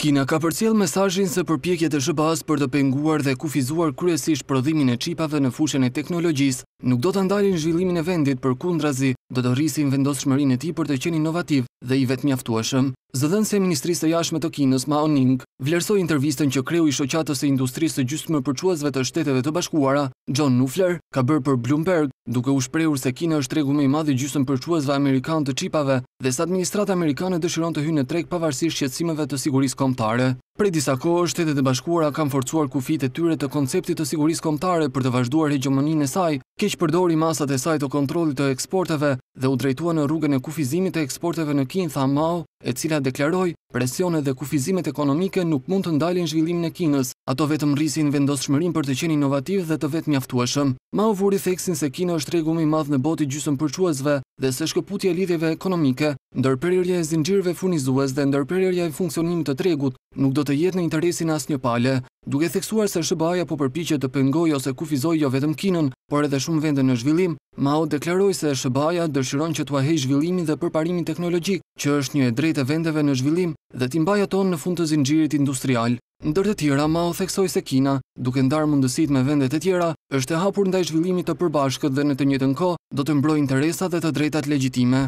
Kina ka përcjel mesajin se përpjekjet e shëbaz për të penguar dhe kufizuar kryesisht prodhimin e qipave në fushën e teknologjis, nuk do të ndalin zhvillimin e vendit për kundrazi, do të rrisin vendosë shmërin e ti për të qeni inovativ dhe i vetë mjaftuashëm. Zëdhën se Ministrisë të Jashme të Kinës, Ma Oning, vlerësoj intervistën që kreu i shoqatës e industrisë të gjysmë përquazve të shteteve të bashkuara, John Nufler, ka bërë për Bloomberg, duke u shprehur se Kina është tregu me i madhi gjysmë përquazve Amerikanë të qipave dhe se administratë Amerikanë dëshiron të hynë në treg pavarësisht shqetsimeve të sigurisë komptare. Pre disa kohë, shtetet e bashkuara kam forcuar kufit e tyre të konceptit të sigurisë komptare për të vazhduar hegemoninë e saj, keq përdori masat e saj të kontrolit të eksporteve dhe u drejtua në rrugën e kufizimit të eksporteve në Kinë, tha Mao, e cila deklaroi, presionet dhe kufizimet ekonomike nuk mund të ndalin zhvillimin e Kinës. Ato vetëm rrisin vendosshmërinë për të qenë inovativ dhe të vetë mjaftueshëm. Mao vuri theksin se Kina është tregu më i madh në botë i gjysmë përçuesve dhe se shkëputja e lidhjeve ekonomike, ndërprerja e zinxhirëve furnizues dhe ndërprerja e funksionimit të tregut nuk do të jetë në interesin e asnjë pale, duke theksuar se SBA-ja po përpiqet të pengojë ose kufizojë jo vetëm Kinën, por edhe shumë vende në zhvillim, Mao deklaroi se SBA-ja dëshiron që t'u ahej zhvillimin dhe përparimin teknologjik, që është një e drejtë e vendeve në zhvillim dhe t'i mbajë në fund të zinxhirit industrial. Ndër të tjera, Mao theksoi se Kina, duke ndarë mundësitë me vendet e tjera, është e hapur ndaj zhvillimit të përbashkët dhe në të njëjtën kohë do të mbrojë interesat dhe të drejtat legjitime.